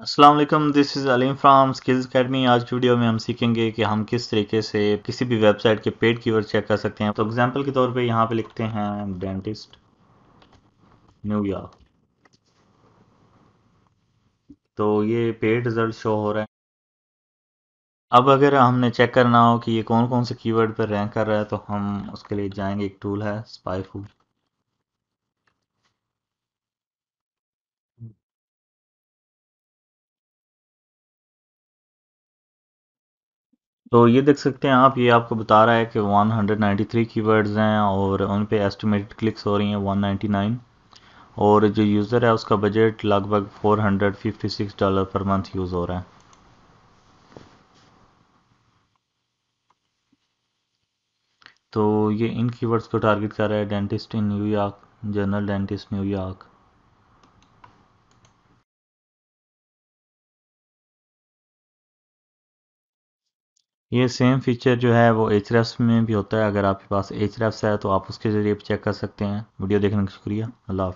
Aslam this is Aleem from skills academy आज की video में हम सीखेंगे कि हम किस तरीके से किसी भी वेबसाइट के पेड कीवर्ड चेक कर सकते हैं तो एग्जांपल के तौर पे यहाँ पे लिखते हैं डेंटिस्ट न्यूयॉर्क तो ये पेड रिजल्ट शो हो रहा है अब अगर हमने चेक करना हो कि ये कौन कौन से कीवर्ड पर रैंक कर रहा है तो हम उसके लिए जाएंगे एक टूल है स्पाई फूड तो ये देख सकते हैं आप ये आपको बता रहा है कि 193 कीवर्ड्स हैं और उन पे एस्टिमेटेड क्लिक्स हो रही हैं 199 और जो यूज़र है उसका बजट लगभग 456 डॉलर पर मंथ यूज़ हो रहा है तो ये इन कीवर्ड्स को टारगेट कर रहा है dentist in New York general dentist New York ये सेम फीचर जो है वो एच में भी होता है अगर आपके पास एच है तो आप उसके ज़रिए चेक कर सकते हैं वीडियो देखने का शुक्रिया अल्लाह